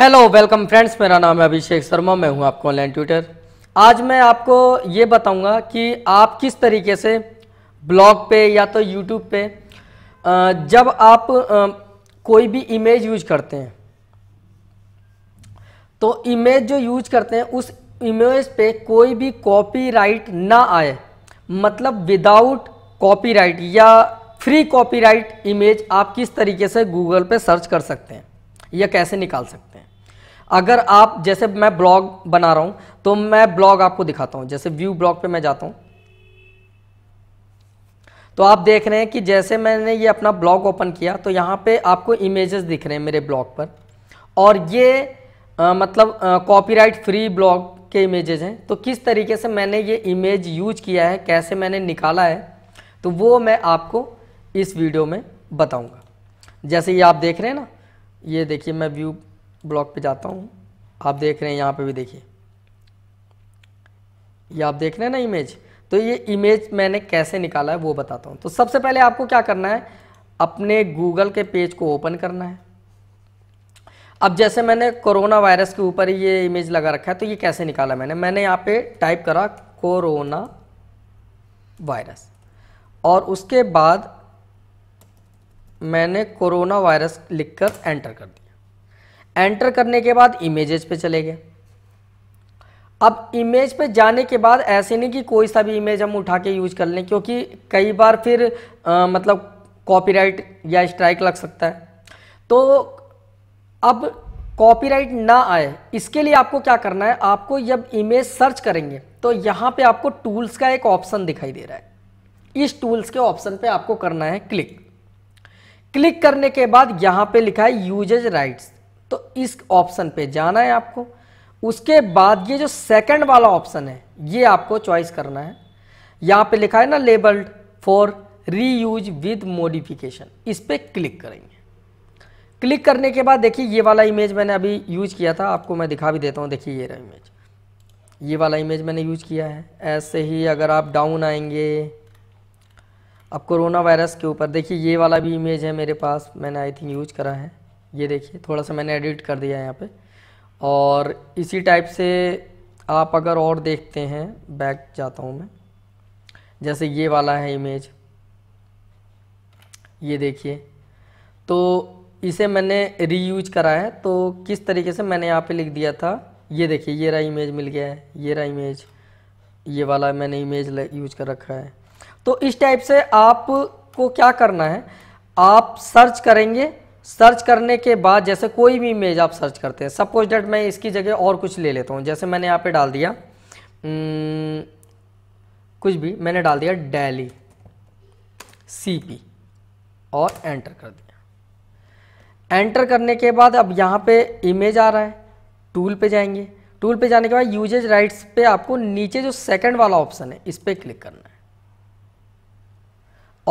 hello welcome friends मेरा नाम है अभिषेक शर्मा मैं हूं आपको ऑनलाइन ट्विटर आज मैं आपको ये बताऊंगा कि आप किस तरीके से ब्लॉग पे या तो यूट्यूब पे जब आप कोई भी इमेज यूज करते हैं तो इमेज जो यूज करते हैं उस इमेज पे कोई भी कॉपीराइट ना आए मतलब विदाउट कॉपीराइट या फ्री कॉपीराइट इमेज आप किस तरीके से गूगल पे सर्च कर सकते हैं या कैसे निकाल सकते हैं अगर आप जैसे मैं ब्लॉग बना रहा हूँ तो मैं ब्लॉग आपको दिखाता हूँ जैसे व्यू ब्लॉग पे मैं जाता हूँ तो आप देख रहे हैं कि जैसे मैंने ये अपना ब्लॉग ओपन किया तो यहाँ पे आपको इमेजेस दिख रहे हैं मेरे ब्लॉग पर और ये आ, मतलब कॉपीराइट फ्री ब्लॉग के इमेजेस हैं तो किस तरीके से मैंने ये इमेज यूज किया है कैसे मैंने निकाला है तो वो मैं आपको इस वीडियो में बताऊंगा जैसे ये आप देख रहे हैं ना ये देखिए मैं व्यू ब्लॉक पे जाता हूँ आप देख रहे हैं यहाँ पे भी देखिए ये आप देख रहे हैं ना इमेज तो ये इमेज मैंने कैसे निकाला है वो बताता हूँ तो सबसे पहले आपको क्या करना है अपने गूगल के पेज को ओपन करना है अब जैसे मैंने कोरोना वायरस के ऊपर ये इमेज लगा रखा है तो ये कैसे निकाला मैंने मैंने यहाँ पे टाइप करा कोरोना वायरस और उसके बाद मैंने कोरोना वायरस लिखकर एंटर कर दिया एंटर करने के बाद इमेजेस पे चले गए अब इमेज पे जाने के बाद ऐसे नहीं कि कोई सा भी इमेज हम उठा के यूज कर लें क्योंकि कई बार फिर आ, मतलब कॉपीराइट या स्ट्राइक लग सकता है तो अब कॉपीराइट ना आए इसके लिए आपको क्या करना है आपको जब इमेज सर्च करेंगे तो यहाँ पे आपको टूल्स का एक ऑप्शन दिखाई दे रहा है इस टूल्स के ऑप्शन पे आपको करना है क्लिक क्लिक करने के बाद यहाँ पे लिखा है यूजेज राइट्स तो इस ऑप्शन पे जाना है आपको उसके बाद ये जो सेकंड वाला ऑप्शन है ये आपको चॉइस करना है यहाँ पे लिखा है ना labelled for reuse with modification इस पर क्लिक करेंगे क्लिक करने के बाद देखिए ये वाला इमेज मैंने अभी यूज किया था आपको मैं दिखा भी देता हूँ देखिए ये रहा इमेज ये वाला इमेज मैंने यूज किया है ऐसे ही अगर आप डाउन आएंगे अब कोरोना वायरस के ऊपर देखिए ये वाला भी इमेज है मेरे पास मैंने आई थिंक यूज करा है ये देखिए थोड़ा सा मैंने एडिट कर दिया है यहाँ पे और इसी टाइप से आप अगर और देखते हैं बैक जाता हूँ मैं जैसे ये वाला है इमेज ये देखिए तो इसे मैंने रीयूज करा है तो किस तरीके से मैंने यहाँ पे लिख दिया था ये देखिए ये रहा इमेज मिल गया है ये रहा इमेज ये वाला मैंने इमेज यूज कर रखा है तो इस टाइप से आपको क्या करना है आप सर्च करेंगे सर्च करने के बाद जैसे कोई भी इमेज आप सर्च करते हैं सपोज डेट मैं इसकी जगह और कुछ ले लेता हूँ जैसे मैंने यहाँ पे डाल दिया हम्म, कुछ भी मैंने डाल दिया डेली सी और एंटर कर दिया एंटर करने के बाद अब यहाँ पे इमेज आ रहा है टूल पे जाएंगे टूल पे जाने के बाद यूजेज राइट्स पे आपको नीचे जो सेकंड वाला ऑप्शन है इस पर क्लिक करना है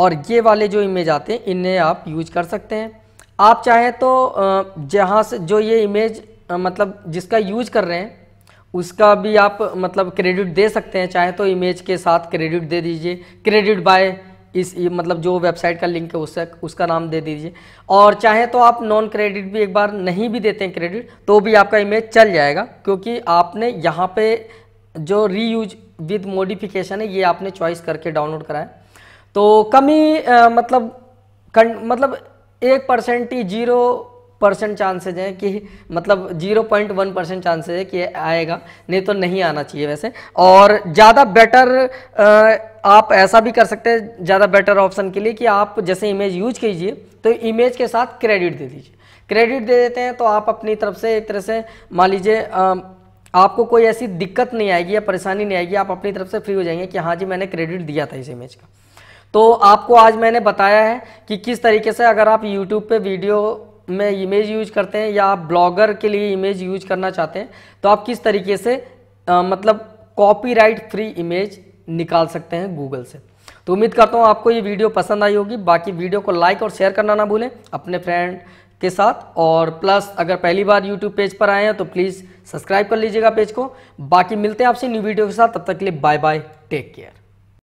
और ये वाले जो इमेज आते हैं इन्हें आप यूज कर सकते हैं आप चाहें तो जहाँ से जो ये इमेज मतलब जिसका यूज कर रहे हैं उसका भी आप मतलब क्रेडिट दे सकते हैं चाहे तो इमेज के साथ क्रेडिट दे दीजिए क्रेडिट बाय इस मतलब जो वेबसाइट का लिंक है उससे उसका नाम दे दीजिए और चाहे तो आप नॉन क्रेडिट भी एक बार नहीं भी देते हैं क्रेडिट तो भी आपका इमेज चल जाएगा क्योंकि आपने यहाँ पे जो रीयूज विद मॉडिफिकेशन है ये आपने चॉइस करके डाउनलोड कराया तो कमी आ, मतलब कन, मतलब एक परसेंट ही जीरो परसेंट चांसेज हैं कि मतलब zero point one percent chances है कि आएगा नहीं तो नहीं आना चाहिए वैसे और ज़्यादा बेटर आप ऐसा भी कर सकते हैं ज़्यादा बेटर ऑप्शन के लिए कि आप जैसे इमेज यूज कीजिए तो इमेज के साथ क्रेडिट दे दीजिए क्रेडिट दे देते हैं तो आप अपनी तरफ से एक तरह से मान लीजिए आपको कोई ऐसी दिक्कत नहीं आएगी या परेशानी नहीं आएगी आप अपनी तरफ से फ्री हो जाएंगे कि हाँ जी मैंने क्रेडिट दिया था इस इमेज का तो आपको आज मैंने बताया है कि किस तरीके से अगर आप YouTube पे वीडियो में इमेज यूज करते हैं या आप ब्लॉगर के लिए इमेज यूज करना चाहते हैं तो आप किस तरीके से आ, मतलब कॉपीराइट फ्री इमेज निकाल सकते हैं गूगल से तो उम्मीद करता हूँ आपको ये वीडियो पसंद आई होगी बाकी वीडियो को लाइक और शेयर करना ना भूलें अपने फ्रेंड के साथ और प्लस अगर पहली बार यूट्यूब पेज पर आए हैं तो प्लीज़ सब्सक्राइब कर लीजिएगा पेज को बाकी मिलते हैं आपसे न्यू वीडियो के साथ तब तक के लिए बाय बाय टेक केयर